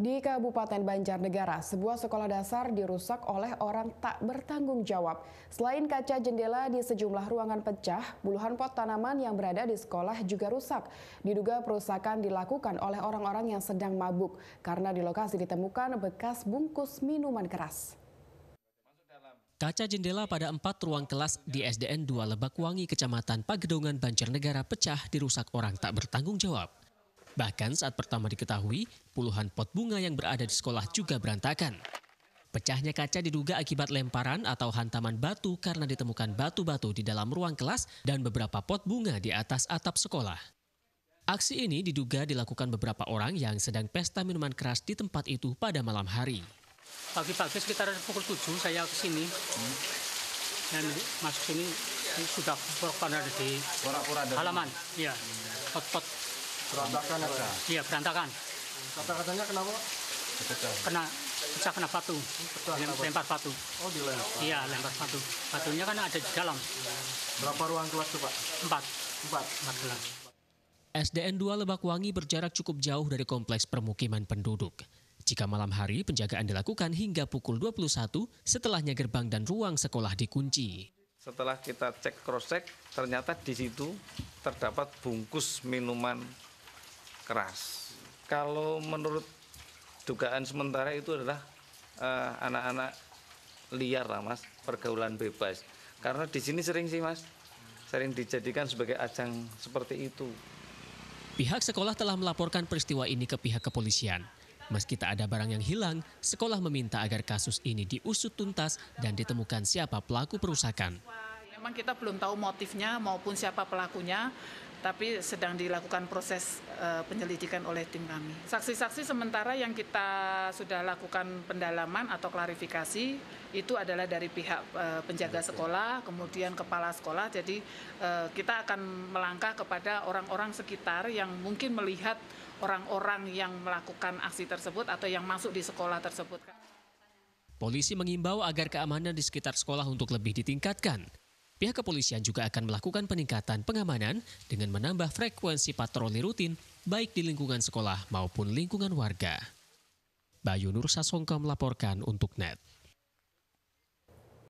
Di Kabupaten Banjarnegara, sebuah sekolah dasar dirusak oleh orang tak bertanggung jawab. Selain kaca jendela di sejumlah ruangan pecah, puluhan pot tanaman yang berada di sekolah juga rusak. Diduga perusakan dilakukan oleh orang-orang yang sedang mabuk karena di lokasi ditemukan bekas bungkus minuman keras. Kaca jendela pada empat ruang kelas di SDN 2 Lebakwangi, Kecamatan Pagedongan, Banjarnegara pecah dirusak orang tak bertanggung jawab. Bahkan saat pertama diketahui, puluhan pot bunga yang berada di sekolah juga berantakan. Pecahnya kaca diduga akibat lemparan atau hantaman batu karena ditemukan batu-batu di dalam ruang kelas dan beberapa pot bunga di atas atap sekolah. Aksi ini diduga dilakukan beberapa orang yang sedang pesta minuman keras di tempat itu pada malam hari. Pagi-pagi sekitar pukul 7 saya ke sini. Hmm. Dan masuk sini sudah pura di halaman. Ya, pot-pot Berantakan ya Iya berantakan. Kata-katanya kenapa Kena hmm, pecah kena batu. lempar batu. Oh dilempar. Iya lempar batu. Batunya kan ada di dalam. Berapa ruang kelas tuh Pak? Empat. Empat. Empat kelas. SDN 2 Lebakwangi berjarak cukup jauh dari kompleks permukiman penduduk. Jika malam hari penjagaan dilakukan hingga pukul 21, setelahnya gerbang dan ruang sekolah dikunci. Setelah kita cek cross check, ternyata di situ terdapat bungkus minuman keras. Kalau menurut dugaan sementara itu adalah eh, anak-anak uh, liar lah mas, pergaulan bebas. Karena di sini sering sih mas, sering dijadikan sebagai ajang seperti itu. Pihak sekolah telah melaporkan peristiwa ini ke pihak kepolisian. Meski tak ada barang yang hilang, sekolah meminta agar kasus ini diusut tuntas dan ditemukan siapa pelaku perusakan. Memang kita belum tahu motifnya maupun siapa pelakunya, tapi sedang dilakukan proses uh, penyelidikan oleh tim kami. Saksi-saksi sementara yang kita sudah lakukan pendalaman atau klarifikasi itu adalah dari pihak uh, penjaga sekolah, kemudian kepala sekolah. Jadi uh, kita akan melangkah kepada orang-orang sekitar yang mungkin melihat orang-orang yang melakukan aksi tersebut atau yang masuk di sekolah tersebut. Polisi mengimbau agar keamanan di sekitar sekolah untuk lebih ditingkatkan Pihak kepolisian juga akan melakukan peningkatan pengamanan dengan menambah frekuensi patroli rutin baik di lingkungan sekolah maupun lingkungan warga. Bayu Nur Sasongka melaporkan untuk NET.